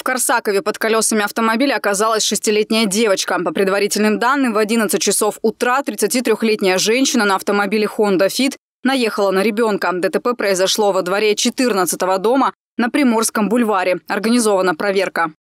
В Корсакове под колесами автомобиля оказалась шестилетняя девочка. По предварительным данным, в 11 часов утра 33-летняя женщина на автомобиле Honda Fit наехала на ребенка. ДТП произошло во дворе 14-го дома на Приморском бульваре. Организована проверка.